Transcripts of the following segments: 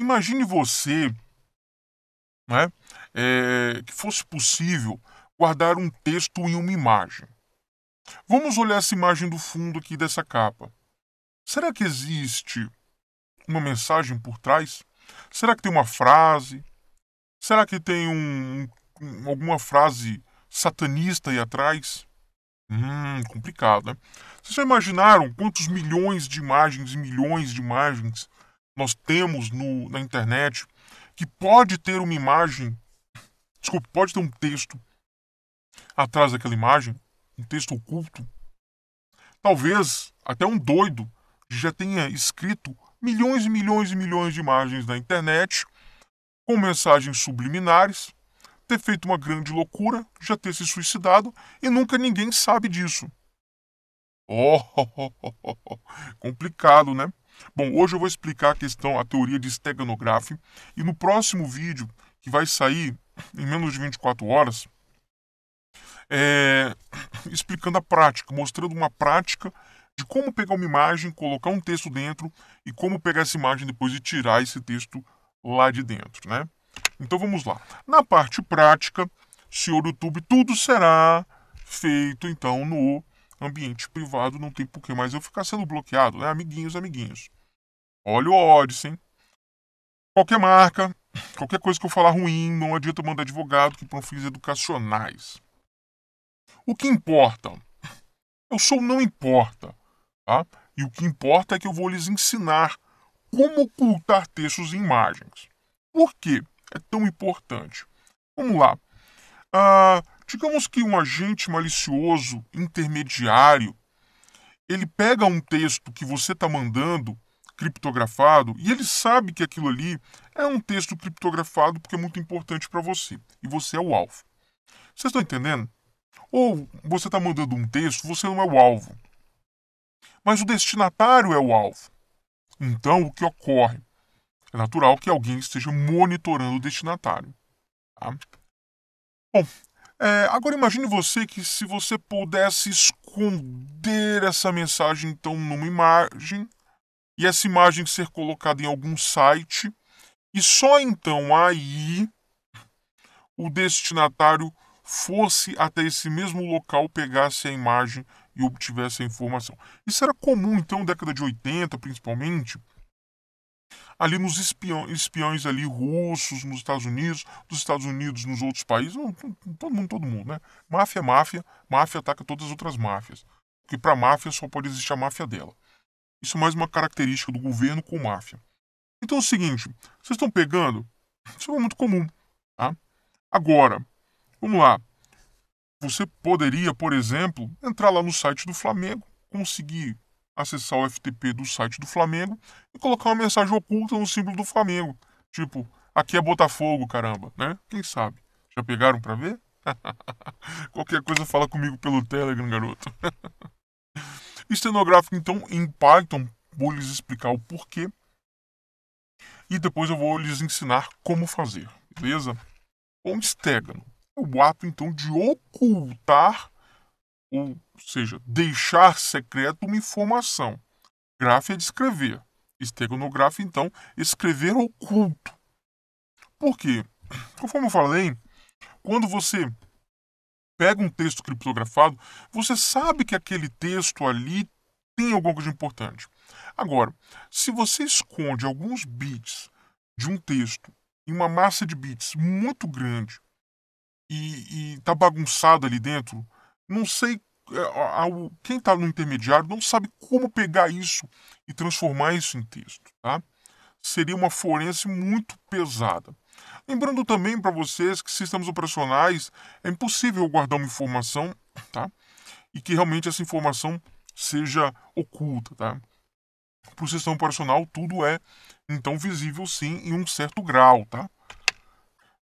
Imagine você né, é, que fosse possível guardar um texto em uma imagem. Vamos olhar essa imagem do fundo aqui dessa capa. Será que existe uma mensagem por trás? Será que tem uma frase? Será que tem um, um, alguma frase satanista aí atrás? Hum, complicado, né? Vocês já imaginaram quantos milhões de imagens e milhões de imagens nós temos no, na internet, que pode ter uma imagem, desculpa, pode ter um texto atrás daquela imagem, um texto oculto. Talvez até um doido já tenha escrito milhões e milhões e milhões de imagens na internet com mensagens subliminares, ter feito uma grande loucura, já ter se suicidado e nunca ninguém sabe disso. oh complicado, né? Bom, hoje eu vou explicar a questão, a teoria de steganograph e no próximo vídeo, que vai sair em menos de 24 horas, é, explicando a prática, mostrando uma prática de como pegar uma imagem, colocar um texto dentro e como pegar essa imagem depois e tirar esse texto lá de dentro, né? Então vamos lá. Na parte prática, senhor YouTube, tudo será feito então no ambiente privado, não tem por que mais eu ficar sendo bloqueado, né? Amiguinhos, amiguinhos. Olha o Odyssey, hein? Qualquer marca, qualquer coisa que eu falar ruim, não adianta mandar advogado que para fins educacionais. O que importa? Eu sou não importa, tá? E o que importa é que eu vou lhes ensinar como ocultar textos e imagens. Por que é tão importante? Vamos lá. Ah, digamos que um agente malicioso intermediário ele pega um texto que você está mandando criptografado e ele sabe que aquilo ali é um texto criptografado porque é muito importante para você e você é o alvo. Vocês estão entendendo? Ou você está mandando um texto, você não é o alvo. Mas o destinatário é o alvo. Então, o que ocorre? É natural que alguém esteja monitorando o destinatário. Tá? Bom, é, agora imagine você que se você pudesse esconder essa mensagem então numa imagem, e essa imagem ser colocada em algum site e só então aí o destinatário fosse até esse mesmo local, pegasse a imagem e obtivesse a informação. Isso era comum então, década de 80 principalmente, ali nos espiões, espiões ali russos nos Estados Unidos, dos Estados Unidos nos outros países, todo mundo, todo mundo, né? Máfia, máfia, máfia ataca todas as outras máfias. Porque para máfia só pode existir a máfia dela. Isso é mais uma característica do governo com máfia. Então é o seguinte, vocês estão pegando, isso é muito comum. Tá? Agora, vamos lá. Você poderia, por exemplo, entrar lá no site do Flamengo, conseguir acessar o FTP do site do Flamengo e colocar uma mensagem oculta no símbolo do Flamengo. Tipo, aqui é Botafogo, caramba, né? Quem sabe? Já pegaram para ver? Qualquer coisa fala comigo pelo Telegram, garoto. Estenográfico, então, em Python, vou lhes explicar o porquê. E depois eu vou lhes ensinar como fazer, beleza? Onde estégano? É o ato, então, de ocultar, ou seja, deixar secreto uma informação. Grafia é de escrever. Esteganografia, então, é escrever oculto. Por quê? Conforme eu falei, quando você pega um texto criptografado, você sabe que aquele texto ali tem alguma coisa de importante. Agora, se você esconde alguns bits de um texto em uma massa de bits muito grande e está bagunçado ali dentro, não sei é, quem está no intermediário não sabe como pegar isso e transformar isso em texto, tá? seria uma forense muito pesada. Lembrando também para vocês que sistemas operacionais é impossível guardar uma informação, tá? E que realmente essa informação seja oculta, tá? Para o sistema operacional tudo é então visível sim em um certo grau, tá?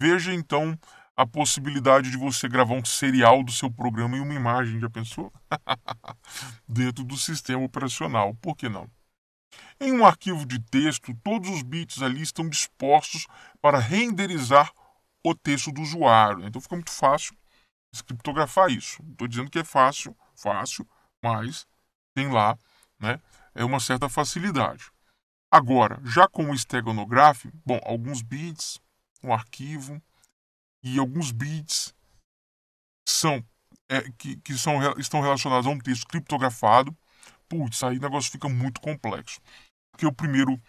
Veja então a possibilidade de você gravar um serial do seu programa em uma imagem, já pensou? Dentro do sistema operacional, por que não? Em um arquivo de texto, todos os bits ali estão dispostos para renderizar o texto do usuário. Então fica muito fácil criptografar isso. Estou dizendo que é fácil, fácil, mas tem lá né, é uma certa facilidade. Agora, já com o steganograph, bom, alguns bits, um arquivo e alguns bits são, é, que, que são, estão relacionados a um texto criptografado putz, aí o negócio fica muito complexo. Porque o primeiro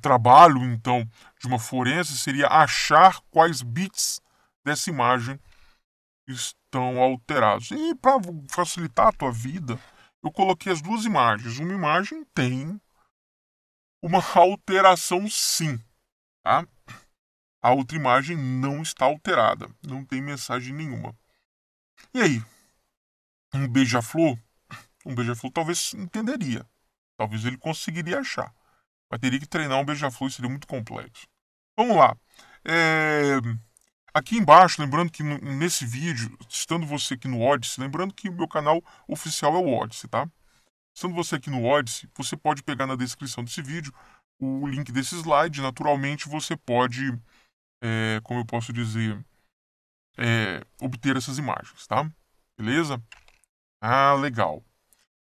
trabalho, então, de uma forense seria achar quais bits dessa imagem estão alterados. E para facilitar a tua vida, eu coloquei as duas imagens. Uma imagem tem uma alteração sim, tá? A outra imagem não está alterada, não tem mensagem nenhuma. E aí? Um beija-flor um beija-flor talvez entenderia. Talvez ele conseguiria achar. Mas teria que treinar um beija-flor e seria muito complexo. Vamos lá. É... Aqui embaixo, lembrando que nesse vídeo, estando você aqui no Odyssey, lembrando que o meu canal oficial é o Odyssey, tá? Estando você aqui no Odyssey, você pode pegar na descrição desse vídeo o link desse slide. Naturalmente, você pode, é, como eu posso dizer, é, obter essas imagens, tá? Beleza? Ah, legal.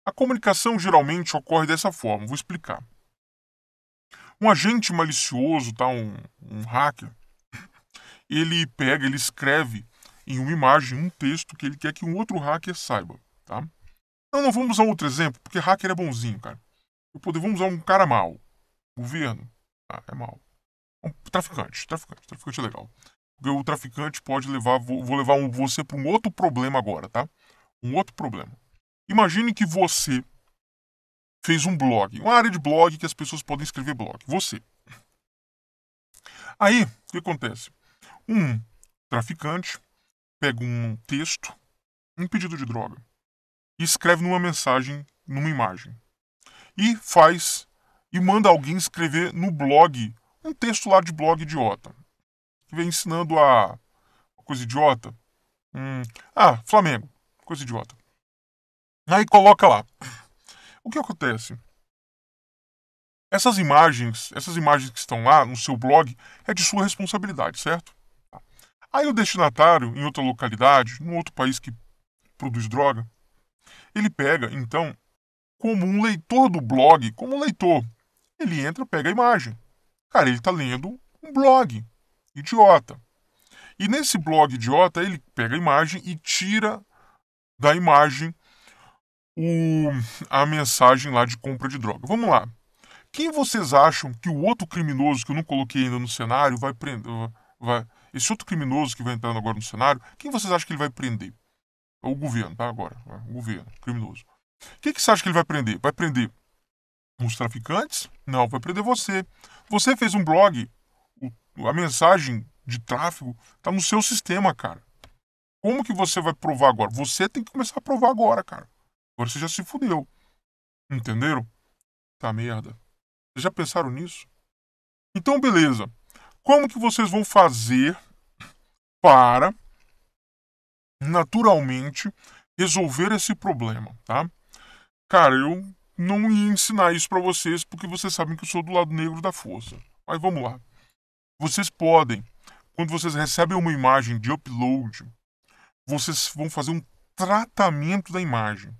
A comunicação geralmente ocorre dessa forma, vou explicar. Um agente malicioso, tá? um, um hacker, ele pega, ele escreve em uma imagem um texto que ele quer que um outro hacker saiba. Tá? Não, não vamos usar outro exemplo, porque hacker é bonzinho, cara. O poder, vamos usar um cara mau. Governo, tá? é mau. Um traficante, traficante, traficante é legal. Porque o traficante pode levar, vou, vou levar um, você para um outro problema agora, tá? Um outro problema. Imagine que você fez um blog, uma área de blog que as pessoas podem escrever blog. Você. Aí, o que acontece? Um traficante pega um texto, um pedido de droga, e escreve numa mensagem, numa imagem. E faz e manda alguém escrever no blog, um texto lá de blog idiota. Que vem ensinando a coisa idiota. Hum, ah, Flamengo, coisa idiota. Aí né, coloca lá. O que acontece? Essas imagens, essas imagens que estão lá no seu blog é de sua responsabilidade, certo? Aí o destinatário, em outra localidade, num outro país que produz droga, ele pega, então, como um leitor do blog, como um leitor, ele entra, pega a imagem. Cara, ele está lendo um blog idiota. E nesse blog idiota, ele pega a imagem e tira da imagem o, a mensagem lá de compra de droga. Vamos lá. Quem vocês acham que o outro criminoso que eu não coloquei ainda no cenário vai prender? Vai, esse outro criminoso que vai entrando agora no cenário, quem vocês acham que ele vai prender? É o governo, tá? Agora, é o governo, criminoso. O que, que você acha que ele vai prender? Vai prender os traficantes? Não, vai prender você. Você fez um blog, a mensagem de tráfego tá no seu sistema, cara. Como que você vai provar agora? Você tem que começar a provar agora, cara. Agora você já se fudeu. Entenderam? Tá merda. Vocês já pensaram nisso? Então, beleza. Como que vocês vão fazer para naturalmente resolver esse problema, tá? Cara, eu não ia ensinar isso para vocês porque vocês sabem que eu sou do lado negro da força. Mas vamos lá. Vocês podem, quando vocês recebem uma imagem de upload, vocês vão fazer um tratamento da imagem.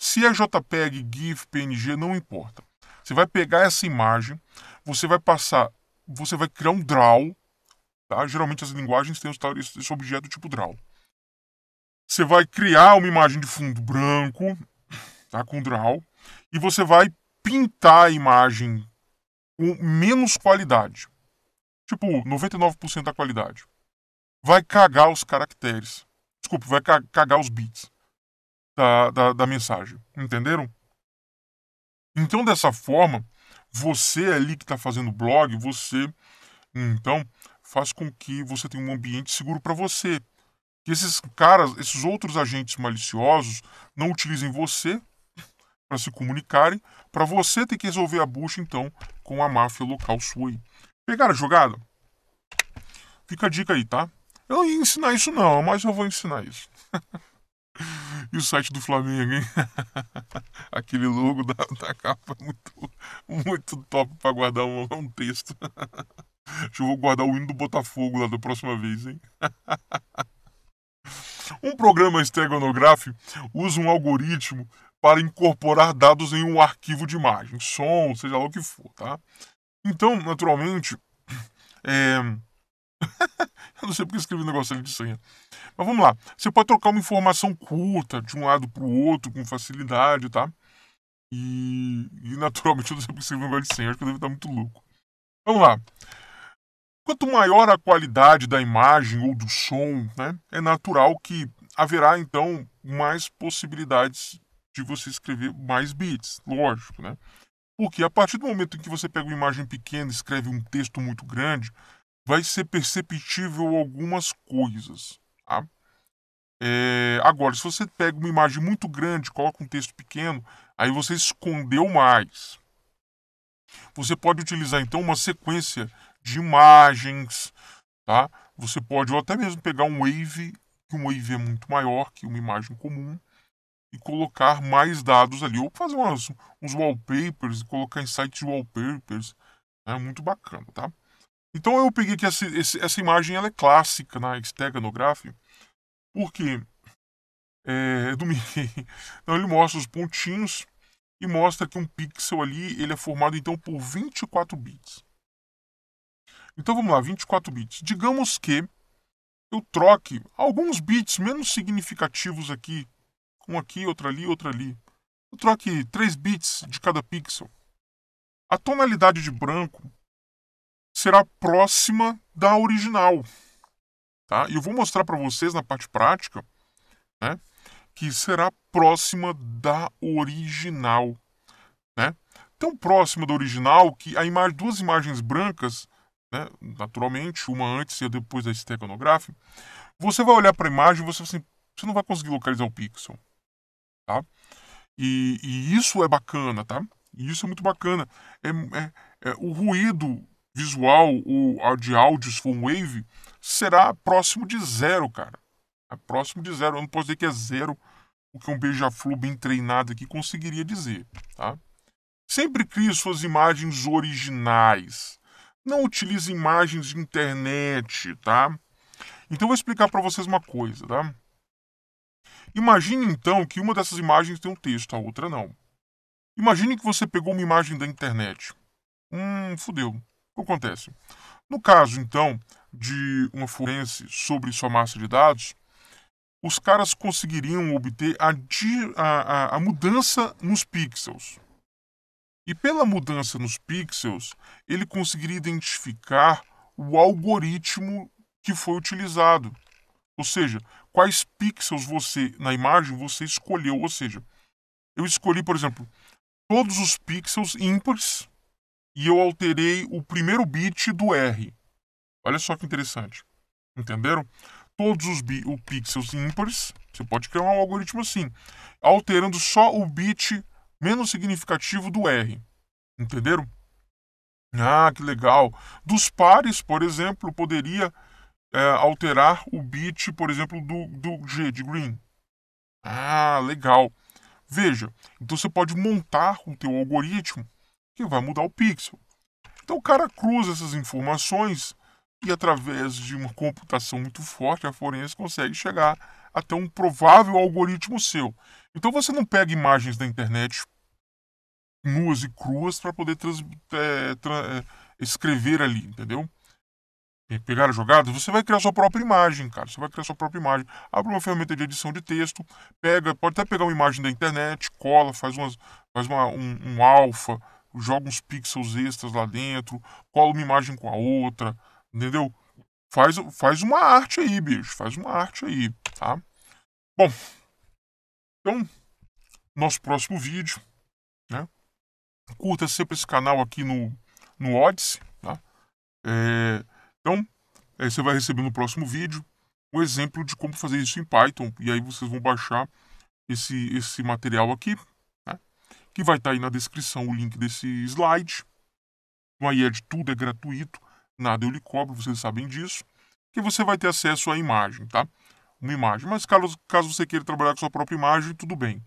Se é JPEG, GIF, PNG, não importa. Você vai pegar essa imagem, você vai passar, você vai criar um draw. Tá? Geralmente as linguagens têm esse objeto tipo draw. Você vai criar uma imagem de fundo branco, tá? com draw, e você vai pintar a imagem com menos qualidade. Tipo, 99% da qualidade. Vai cagar os caracteres. Desculpa, vai cagar os bits da, da, da mensagem. Entenderam? Então, dessa forma, você é ali que está fazendo blog, você então faz com que você tenha um ambiente seguro para você. Que esses caras, esses outros agentes maliciosos, não utilizem você para se comunicarem, para você ter que resolver a bucha então com a máfia local sua. Aí. Pegaram a jogada? Fica a dica aí, tá? Eu não ia ensinar isso não, mas eu vou ensinar isso. E o site do Flamengo, hein? Aquele logo da, da capa é muito, muito top para guardar um, um texto. Acho que eu vou guardar o hino do Botafogo lá da próxima vez, hein? Um programa esteganográfico usa um algoritmo para incorporar dados em um arquivo de imagem, som, seja lá o que for, tá? Então, naturalmente, é, eu não sei porque escrevi um negócio ali de senha. Mas vamos lá. Você pode trocar uma informação curta de um lado para o outro com facilidade, tá? E, e naturalmente eu não sei porque escrevi um negócio de senha. Acho que eu devo estar muito louco. Vamos lá. Quanto maior a qualidade da imagem ou do som, né, é natural que haverá então mais possibilidades de você escrever mais bits, lógico, né? Porque a partir do momento em que você pega uma imagem pequena e escreve um texto muito grande, vai ser perceptível algumas coisas. Tá? É, agora, se você pega uma imagem muito grande, coloca um texto pequeno, aí você escondeu mais. Você pode utilizar então uma sequência de imagens, tá? Você pode ou até mesmo pegar um wave, que um wave é muito maior que uma imagem comum, e colocar mais dados ali, ou fazer umas, uns wallpapers, colocar em sites wallpapers, é né? muito bacana, tá? Então eu peguei que essa, essa imagem ela é clássica na esteganografia, porque é, é do então, ele mostra os pontinhos e mostra que um pixel ali ele é formado então por 24 bits. Então vamos lá, 24 bits. Digamos que eu troque alguns bits menos significativos aqui, um aqui, outro ali, outro ali. Eu troque 3 bits de cada pixel. A tonalidade de branco será próxima da original. Tá? E eu vou mostrar para vocês na parte prática né, que será próxima da original. Né? Tão próxima da original que a imagem, duas imagens brancas, né, naturalmente, uma antes e depois da esteganografia, você vai olhar para a imagem e você, assim, você não vai conseguir localizar o pixel. Tá? E, e, isso é bacana, tá? E isso é muito bacana. É, é, é, o ruído visual ou a de áudios for wave, será próximo de zero, cara. É próximo de zero. Eu não posso dizer que é zero o que um beija-flu bem treinado aqui conseguiria dizer, tá? Sempre crie suas imagens originais. Não utilize imagens de internet, tá? Então eu vou explicar para vocês uma coisa, tá? Imagine então que uma dessas imagens tem um texto, a outra não. Imagine que você pegou uma imagem da internet. Hum, fudeu que acontece? No caso, então, de uma forense sobre sua massa de dados, os caras conseguiriam obter a, a, a, mudança nos pixels. E pela mudança nos pixels, ele conseguiria identificar o algoritmo que foi utilizado. Ou seja, quais pixels você na imagem você escolheu. Ou seja, eu escolhi, por exemplo, todos os pixels ímpares e eu alterei o primeiro bit do R. Olha só que interessante. Entenderam? Todos os pixels ímpares, você pode criar um algoritmo assim, alterando só o bit menos significativo do R. Entenderam? Ah, que legal. Dos pares, por exemplo, poderia é, alterar o bit, por exemplo, do, do G, de green. Ah, legal. Veja, então você pode montar o teu algoritmo que vai mudar o pixel. Então o cara cruza essas informações e através de uma computação muito forte a forense consegue chegar até um provável algoritmo seu. Então você não pega imagens da internet nuas e cruas para poder trans, é, tra, é, escrever ali, entendeu? pegar a jogada, você vai criar sua própria imagem, cara. Você vai criar sua própria imagem. Abre uma ferramenta de edição de texto, pega, pode até pegar uma imagem da internet, cola, faz, umas, faz uma, um, um alfa, joga uns pixels extras lá dentro, cola uma imagem com a outra, entendeu? Faz, faz uma arte aí, bicho, faz uma arte aí, tá? Bom, então, nosso próximo vídeo, né? Curta sempre esse canal aqui no, no Odyssey, tá? É, então, é, você vai receber no próximo vídeo um exemplo de como fazer isso em Python, e aí vocês vão baixar esse, esse material aqui, que vai estar tá aí na descrição o link desse slide. O iEd tudo é gratuito, nada eu lhe cobro, vocês sabem disso. Que você vai ter acesso à imagem, tá? Uma imagem. Mas caso, caso você queira trabalhar com sua própria imagem, tudo bem.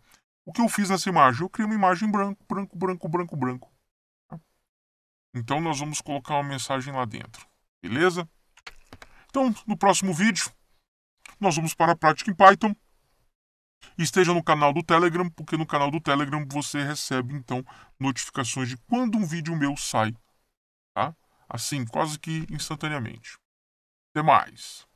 O que eu fiz nessa imagem? Eu criei uma imagem branco, branco, branco, branco, branco. Tá? Então nós vamos colocar uma mensagem lá dentro. Beleza? Então, no próximo vídeo, nós vamos para a prática em Python. Esteja no canal do Telegram, porque no canal do Telegram você recebe então notificações de quando um vídeo meu sai, tá? Assim, quase que instantaneamente. Até mais.